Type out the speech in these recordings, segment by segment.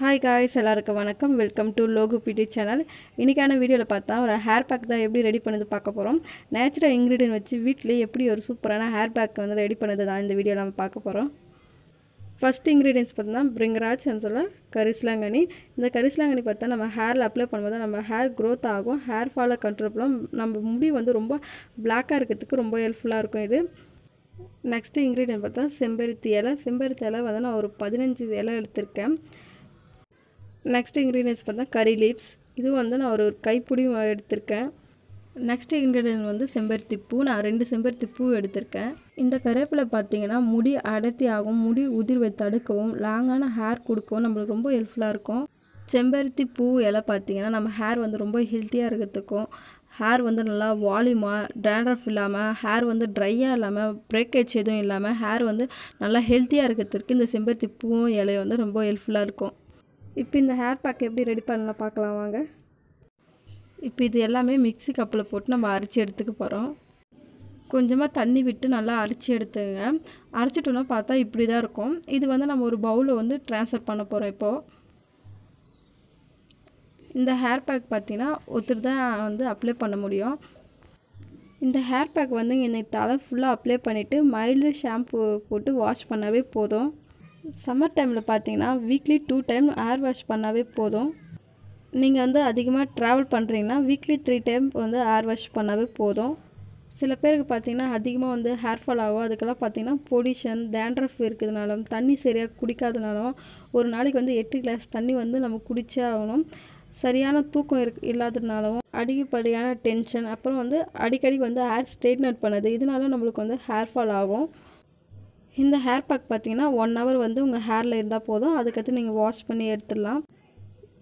hi guys எல்லாருக்கும் வணக்கம் welcome to Logu பிடி சேனல் இன்றைக்கான வீடியோவில் பார்த்தா ஒரு ஹேர் பேக் தான் எப்படி ரெடி பண்ணது பார்க்க போகிறோம் நேச்சுரல் இன்க்ரீடியன்ட் வச்சு வீட்டிலே எப்படி ஒரு சூப்பரான ஹேர் பேக் வந்து ரெடி பண்ணது தான் இந்த வீடியோவில் நம்ம பார்க்க போகிறோம் ஃபஸ்ட் இன்க்ரீடியன்ஸ் பார்த்தோம்னா பிரிங்கராஜ்னு சொல்ல கரிசலாங்கனி இந்த கரிசலாங்கனி பார்த்தா நம்ம ஹேரில் அப்ளை பண்ணும்போது நம்ம ஹேர் க்ரோத் ஆகும் ஹேர் ஃபாலை கண்ட்ரோல் பண்ணலாம் நம்ம முடி வந்து ரொம்ப பிளாக்காக இருக்கிறதுக்கு ரொம்ப ஹெல்ப்ஃபுல்லாக இருக்கும் இது நெக்ஸ்ட்டு இன்க்ரீடியன்ட் பார்த்தா செம்பருத்தி இலை செம்பருத்தி இலை வந்து நான் ஒரு பதினஞ்சு இலை எடுத்திருக்கேன் நெக்ஸ்ட் இன்க்ரீடியன்ஸ் பார்த்தா கறி லீப்ஸ் இது வந்து நான் ஒரு கைப்பிடியும் எடுத்திருக்கேன் நெக்ஸ்ட் இன்க்ரீடியன்ட் வந்து செம்பருத்தி பூ நான் ரெண்டு செம்பருத்தி பூ எடுத்திருக்கேன் இந்த கருவேப்பிலை பார்த்தீங்கன்னா முடி அடர்த்தி ஆகும் முடி உதிர்வை தடுக்கவும் லாங்கான ஹேர் கொடுக்கவும் நம்மளுக்கு ரொம்ப ஹெல்ப்ஃபுல்லாக இருக்கும் செம்பருத்தி பூ எல்லாம் பார்த்தீங்கன்னா நம்ம ஹேர் வந்து ரொம்ப ஹெல்த்தியாக இருக்கிறதுக்கும் ஹேர் வந்து நல்லா வால்யூமாக ட்ரேண்ட்ரஃப் இல்லாமல் ஹேர் வந்து ட்ரையாக இல்லாமல் பிரேக்கேஜ் எதுவும் இல்லாமல் ஹேர் வந்து நல்லா ஹெல்த்தியாக இருக்கிறதுக்கு இந்த செம்பருத்தி பூவும் இலையை வந்து ரொம்ப ஹெல்ப்ஃபுல்லாக இருக்கும் இப்போ இந்த ஹேர் பேக் எப்படி ரெடி பண்ணலாம் பார்க்கலாம் வாங்க இப்போ இது எல்லாமே மிக்சி கப்பில் போட்டு நம்ம அரைச்சி எடுத்துக்க போகிறோம் கொஞ்சமாக தண்ணி விட்டு நல்லா அரைச்சி எடுத்துங்க அரைச்சிட்டோன்னா பார்த்தா இப்படி தான் இருக்கும் இது வந்து நம்ம ஒரு பவுலில் வந்து ட்ரான்ஸ்ஃபர் பண்ண போகிறோம் இப்போது இந்த ஹேர் பேக் பார்த்திங்கன்னா ஒருத்தர் தான் வந்து அப்ளை பண்ண முடியும் இந்த ஹேர் பேக் வந்து என்னை தலை ஃபுல்லாக அப்ளை பண்ணிவிட்டு மைல்டு ஷாம்பு போட்டு வாஷ் பண்ணவே போதும் சம்மர் டைமில் பார்த்தீங்கன்னா weekly two time hair wash பண்ணாவே போதும் நீங்கள் வந்து அதிகமாக ட்ராவல் பண்ணுறீங்கன்னா வீக்லி த்ரீ டைம் வந்து ஹேர் வாஷ் பண்ணாவே போதும் சில பேருக்கு பார்த்திங்கன்னா அதிகமாக வந்து ஹேர் ஃபால் ஆகும் அதுக்கெல்லாம் பார்த்திங்கன்னா பொடிஷன் டேண்ட்ரஃப் இருக்கிறதுனாலும் தண்ணி சரியாக குடிக்காதனாலும் ஒரு நாளைக்கு வந்து எட்டு கிளாஸ் தண்ணி வந்து நம்ம குடிச்சே ஆகணும் சரியான தூக்கம் இரு இல்லாததுனாலவும் அடிக்கப்படியான டென்ஷன் அப்புறம் வந்து அடிக்கடி வந்து ஹேர் ஸ்ட்ரெயிட்னர் பண்ணுது இதனால நம்மளுக்கு வந்து ஹேர் ஃபால் ஆகும் இந்த ஹேர் பேக் பார்த்தீங்கன்னா ஒன் ஹவர் வந்து உங்கள் ஹேரில் இருந்தால் போதும் அதுக்கடுத்து நீங்கள் வாஷ் பண்ணி எடுத்துடலாம்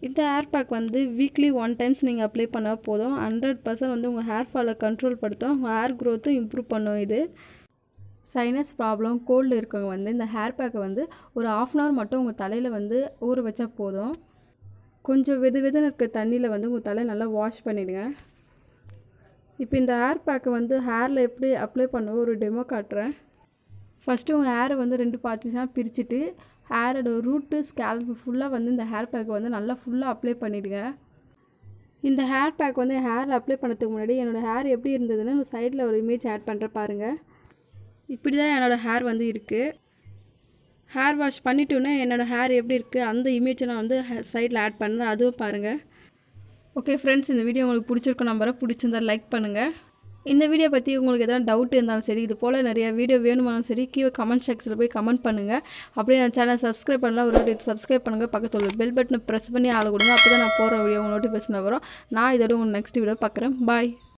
இந்த ஹேர் பேக் வந்து வீக்லி ஒன் டைம்ஸ் நீங்கள் அப்ளை பண்ணால் போதும் ஹண்ட்ரட் பர்சன்ட் வந்து உங்கள் ஹேர் ஃபாலை கண்ட்ரோல் படுத்தும் உங்கள் ஹேர் க்ரோத்தும் இம்ப்ரூவ் பண்ணும் இது சைனஸ் ப்ராப்ளம் கோல்டு இருக்கவங்க வந்து இந்த ஹேர் பேக்கை வந்து ஒரு ஆஃப் அன் ஹவர் மட்டும் உங்கள் தலையில் வந்து ஊற வச்சா போதும் கொஞ்சம் வெது வெதுன்னு இருக்க தண்ணியில் வந்து உங்கள் தலையை நல்லா வாஷ் பண்ணிவிடுங்க இப்போ இந்த ஹேர் பேக்கை வந்து ஹேரில் எப்படி அப்ளை பண்ணுவோம் ஒரு டெமோ காட்டுறேன் ஃபஸ்ட்டு உங்கள் ஹேரை வந்து ரெண்டு பார்ட்டிஸாக பிரிச்சுட்டு ஹேரோட ரூட்டு ஸ்கேல்ப் ஃபுல்லாக வந்து இந்த ஹேர் பேக்கை வந்து நல்லா ஃபுல்லாக அப்ளை பண்ணிவிடுங்க இந்த ஹேர் பேக் வந்து ஹேரில் அப்ளை பண்ணதுக்கு முன்னாடி என்னோடய ஹேர் எப்படி இருந்ததுன்னு சைடில் ஒரு இமேஜ் ஆட் பண்ணுற பாருங்கள் இப்படி தான் என்னோடய ஹேர் வந்து இருக்குது ஹேர் வாஷ் பண்ணிட்டோன்னே என்னோடய ஹேர் எப்படி இருக்குது அந்த இமேஜை நான் வந்து சைடில் ஆட் பண்ணுறேன் அதுவும் பாருங்கள் ஓகே ஃப்ரெண்ட்ஸ் இந்த வீடியோ உங்களுக்கு பிடிச்சிருக்கோம் நம்பரை பிடிச்சிருந்தா லைக் பண்ணுங்கள் இந்த வீடியோ பற்றி உங்களுக்கு எதாவது டவுட் இருந்தாலும் சரி இது போல் நிறைய வீடியோ வேணுமானாலும் சரி கீழே கமெண்ட் செக்ஷனில் போய் கமெண்ட் பண்ணுங்கள் அப்படியே நான் சேனல் சப்ஸ்கிரைப் பண்ணலாம் ஒரு வாட்டி சப்ஸ்கிரைப் பண்ணுங்கள் பக்கத்தில் உள்ள பெல் பட்டனை ப்ரெஸ் பண்ணி ஆள் கொடுங்க அப்போ தான் நான் போகிற வீடியோ உங்களுக்கு நோட்டிஃபிகேஷன் வரும் நான் இதோட உங்களுக்கு நெக்ஸ்ட் வீடியோ பார்க்குறேன் பாய்